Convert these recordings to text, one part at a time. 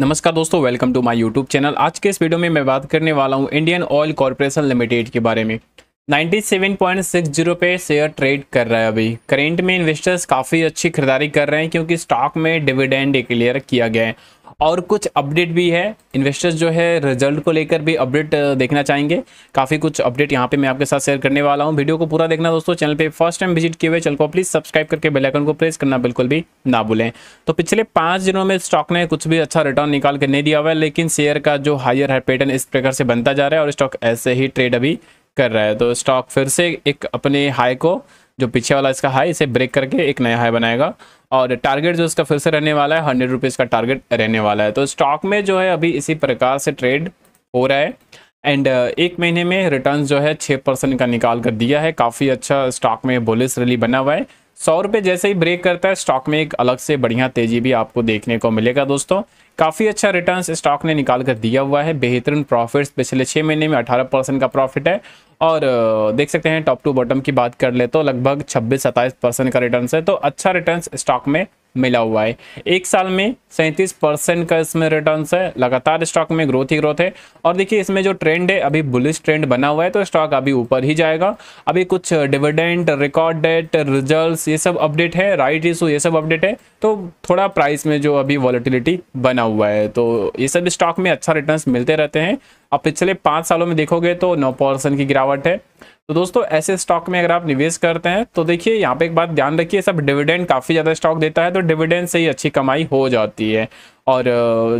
नमस्कार दोस्तों welcome to my YouTube channel आज के इस वीडियो में मैं बात करने वाला हूं इंडियन ऑयल कॉरपोरेशन लिमिटेड के बारे में 97.60 पे शेयर ट्रेड कर रहा है अभी करेंट में इन्वेस्टर्स काफ़ी अच्छी खरीदारी कर रहे हैं क्योंकि स्टॉक में डिविडेंड डिक्लेयर किया गया है और कुछ अपडेट भी है इन्वेस्टर्स जो है रिजल्ट को लेकर भी अपडेट देखना चाहेंगे काफ़ी कुछ अपडेट यहाँ पे मैं आपके साथ शेयर करने वाला हूँ वीडियो को पूरा देखना दोस्तों चैनल पे फर्स्ट टाइम विजिट किए हुए चैनल को प्लीज़ सब्सक्राइब करके बेलाइकन को प्रेस करना बिल्कुल भी ना भूलें तो पिछले पाँच दिनों में स्टॉक ने कुछ भी अच्छा रिटर्न निकाल कर नहीं दिया हुआ है लेकिन शेयर का जो हायर है पैटर्न इस प्रकार से बनता जा रहा है और स्टॉक ऐसे ही ट्रेड अभी कर रहा है तो स्टॉक फिर से एक अपने हाई को जो पीछे वाला इसका हाई इसे ब्रेक करके एक नया हाई बनाएगा और टारगेट जो इसका फिर से रहने वाला है हंड्रेड रुपीज़ का टारगेट रहने वाला है तो स्टॉक में जो है अभी इसी प्रकार से ट्रेड हो रहा है एंड uh, एक महीने में रिटर्न जो है छः परसेंट का निकाल कर दिया है काफ़ी अच्छा स्टॉक में बोलिस रैली बना हुआ है सौ रुपये जैसे ही ब्रेक करता है स्टॉक में एक अलग से बढ़िया तेजी भी आपको देखने को मिलेगा दोस्तों काफ़ी अच्छा रिटर्न स्टॉक ने निकाल कर दिया हुआ है बेहतरीन प्रॉफिट्स पिछले छः महीने में अठारह परसेंट का प्रॉफिट है और देख सकते हैं टॉप टू बॉटम की बात कर ले तो लगभग छब्बीस सत्ताईस परसेंट का रिटर्न है तो अच्छा रिटर्न स्टॉक में मिला हुआ है एक साल में सैंतीस परसेंट का इसमें रिटर्न है लगातार स्टॉक में ग्रोथ ही ग्रोथ है और देखिए इसमें जो ट्रेंड है अभी बुलिश ट्रेंड बना हुआ है तो स्टॉक अभी ऊपर ही जाएगा अभी कुछ डिविडेंड रिकॉर्ड डेट रिजल्ट ये सब अपडेट है राइट इशू ये सब अपडेट है तो थोड़ा प्राइस में जो अभी वॉलिटिलिटी बना हुआ है तो ये सब स्टॉक में अच्छा रिटर्न मिलते रहते हैं आप पिछले पांच सालों में देखोगे तो नौ परसेंट की गिरावट है तो दोस्तों ऐसे स्टॉक में अगर आप निवेश करते हैं तो देखिए यहाँ पे एक बात ध्यान रखिए सब डिविडेंड काफ़ी ज़्यादा स्टॉक देता है तो डिविडेंड से ही अच्छी कमाई हो जाती है और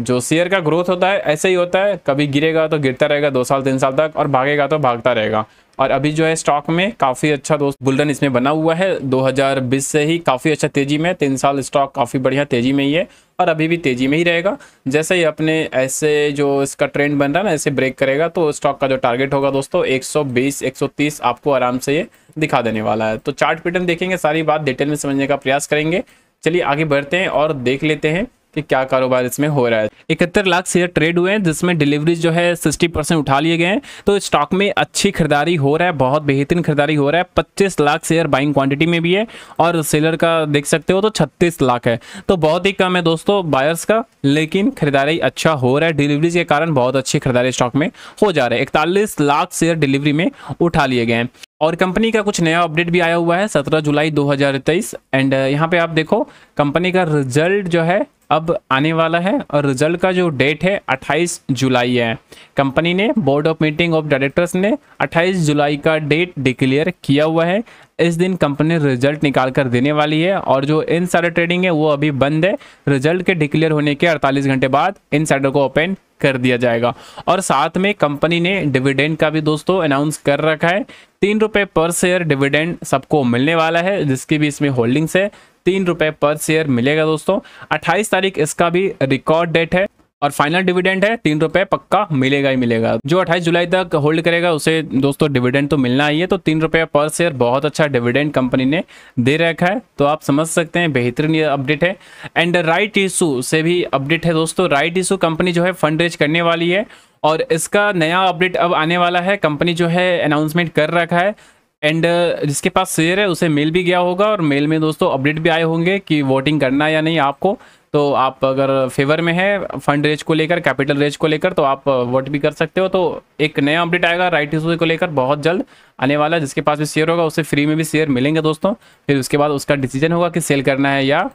जो शेयर का ग्रोथ होता है ऐसे ही होता है कभी गिरेगा तो गिरता रहेगा दो साल तीन साल तक और भागेगा तो भागता रहेगा और अभी जो है स्टॉक में काफी अच्छा दोस्त बुलडन इसमें बना हुआ है 2020 से ही काफी अच्छा तेजी में तीन साल स्टॉक काफी बढ़िया तेजी में ही है और अभी भी तेजी में ही रहेगा जैसे ही अपने ऐसे जो इसका ट्रेंड बन रहा है ना ऐसे ब्रेक करेगा तो स्टॉक का जो टारगेट होगा दोस्तों 120 130 आपको आराम से ये दिखा देने वाला है तो चार्ट पैटर्न देखेंगे सारी बात डिटेल में समझने का प्रयास करेंगे चलिए आगे बढ़ते हैं और देख लेते हैं कि क्या कारोबार इसमें हो रहा है इकहत्तर लाख शेयर ट्रेड हुए हैं जिसमें डिलीवरी जो है सिक्सटी परसेंट उठा लिए गए हैं तो स्टॉक में अच्छी खरीदारी हो रहा है बहुत बेहतरीन खरीदारी हो रहा है पच्चीस लाख शेयर बाइंग क्वांटिटी में भी है और सेलर का देख सकते हो तो छत्तीस लाख है तो बहुत ही कम है दोस्तों बायर्स का लेकिन खरीदारी अच्छा हो रहा है डिलीवरीज के कारण बहुत अच्छी खरीदारी स्टॉक में हो जा रहा है इकतालीस लाख शेयर डिलीवरी में उठा लिए गए हैं और कंपनी का कुछ नया अपडेट भी आया हुआ है 17 जुलाई 2023 एंड यहाँ पे आप देखो कंपनी का रिजल्ट जो है अब आने वाला है और रिजल्ट का जो डेट है 28 जुलाई है कंपनी ने board of meeting of directors ने 28 जुलाई का डेट डिक्लेयर किया हुआ है इस दिन कंपनी रिजल्ट निकाल कर देने वाली है और जो इन साइडर ट्रेडिंग है वो अभी बंद है रिजल्ट के डिक्लेयर होने के 48 घंटे बाद इन को ओपन कर दिया जाएगा और साथ में कंपनी ने डिविडेंड का भी दोस्तों अनाउंस कर रखा है तीन रुपये पर शेयर डिविडेंड सबको मिलने वाला है जिसकी भी इसमें होल्डिंग्स है तीन रुपए पर शेयर मिलेगा दोस्तों अट्ठाईस तारीख इसका भी रिकॉर्ड डेट है और फाइनल डिविडेंड है तीन रुपए पक्का मिलेगा ही मिलेगा जो 28 जुलाई तक होल्ड करेगा उसे दोस्तों डिविडेंड तो मिलना ही है तो तीन रुपए पर शेयर बहुत अच्छा डिविडेंड कंपनी ने दे रखा है तो आप समझ सकते हैं बेहतरीन ये अपडेट है एंड राइट इशू से भी अपडेट है दोस्तों राइट इशू कंपनी जो है फंड रेज करने वाली है और इसका नया अपडेट अब आने वाला है कंपनी जो है अनाउंसमेंट कर रखा है एंड uh, जिसके पास शेयर है उसे मेल भी गया होगा और मेल में दोस्तों अपडेट भी आए होंगे कि वोटिंग करना है या नहीं आपको तो आप अगर फेवर में है फंड रेज को लेकर कैपिटल रेज को लेकर तो आप वोट uh, भी कर सकते हो तो एक नया अपडेट आएगा राइट इशू को लेकर बहुत जल्द आने वाला है जिसके पास भी शेयर होगा उसे फ्री में भी शेयर मिलेंगे दोस्तों फिर उसके बाद उसका डिसीजन होगा कि सेल करना है या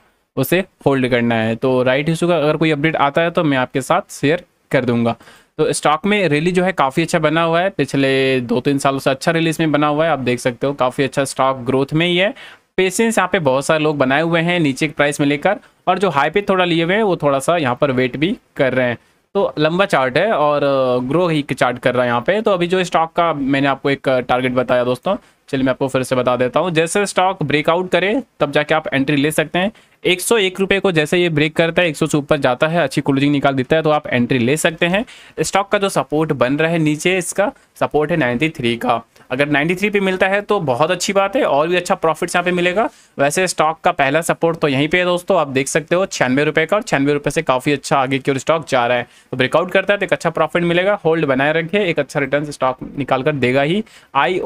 उसे होल्ड करना है तो राइट इशू का अगर कोई अपडेट आता है तो मैं आपके साथ शेयर कर दूंगा तो स्टॉक में रैली जो है काफ़ी अच्छा बना हुआ है पिछले दो तीन सालों से अच्छा रैली इसमें बना हुआ है आप देख सकते हो काफ़ी अच्छा स्टॉक ग्रोथ में ही है पेशेंस यहाँ पे बहुत सारे लोग बनाए हुए हैं नीचे के प्राइस में लेकर और जो हाई पे थोड़ा लिए हुए हैं वो थोड़ा सा यहाँ पर वेट भी कर रहे हैं तो लंबा चार्ट है और ग्रो ही चार्ट कर रहा है यहाँ पे तो अभी जो स्टॉक का मैंने आपको एक टारगेट बताया दोस्तों चलिए मैं आपको फिर से बता देता हूँ जैसे स्टॉक ब्रेकआउट करे तब जाके आप एंट्री ले सकते हैं एक सौ एक रुपये को जैसे ये ब्रेक करता है एक सौ से ऊपर जाता है अच्छी क्लोजिंग निकाल देता है तो आप एंट्री ले सकते हैं स्टॉक का जो सपोर्ट बन रहा है नीचे इसका सपोर्ट है नाइन्टी थ्री का अगर 93 पे मिलता है तो बहुत अच्छी बात है और भी अच्छा प्रॉफिट यहाँ पे मिलेगा वैसे स्टॉक का पहला सपोर्ट तो यहीं पे है दोस्तों आप देख सकते हो छियानवे रुपए का और छियानवे रुपए से काफ़ी अच्छा आगे की ओर स्टॉक जा रहा है तो ब्रेकआउट करता है तो एक अच्छा प्रॉफिट मिलेगा होल्ड बनाए रखिए एक अच्छा रिटर्न स्टॉक निकाल कर देगा ही आई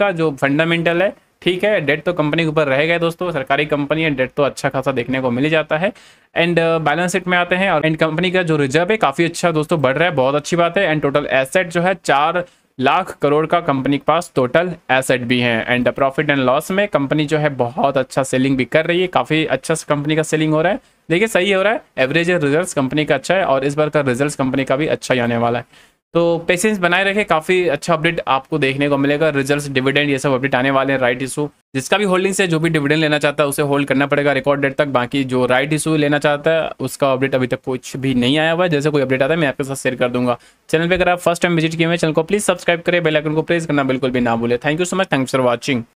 का जो फंडामेंटल है ठीक है डेट तो कंपनी के ऊपर रह गए दोस्तों सरकारी कंपनी है डेट तो अच्छा खासा देखने को मिल जाता है एंड बैलेंस शीट में आते हैं और एंड कंपनी का जो रिजर्व है काफी अच्छा दोस्तों बढ़ रहा है बहुत अच्छी बात है एंड टोटल एसेट जो है चार लाख करोड़ का कंपनी के पास टोटल एसेट भी हैं एंड प्रॉफिट एंड लॉस में कंपनी जो है बहुत अच्छा सेलिंग भी कर रही है काफ़ी अच्छा कंपनी का सेलिंग हो रहा है देखिए सही हो रहा है एवरेज रिजल्ट्स कंपनी का अच्छा है और इस बार का रिजल्ट कंपनी का भी अच्छा ही आने वाला है तो पेशेंस बनाए रखें काफ़ी अच्छा अपडेट आपको देखने को मिलेगा रिजल्ट्स डिविडेंड ये सब अपडेट आने वाले हैं राइट इशू जिसका भी होल्डिंग से जो भी डिविडेंड लेना चाहता है उसे होल्ड करना पड़ेगा रिकॉर्ड डेट तक बाकी जो राइट इशू लेना चाहता है उसका अपडेट अभी तक कुछ भी नहीं आया हुआ है जैसे कोई अपडेट आता है मैं आपके साथ शेयर कर दूंगा चैनल पर अगर आप फर्स्ट टाइम विजिट किए हुए चैनल को प्लीज़ सब्सक्राइब करें बेलाइकन को प्रेस करना बिल्कुल भी ना भूलें thank you so much thanks for watching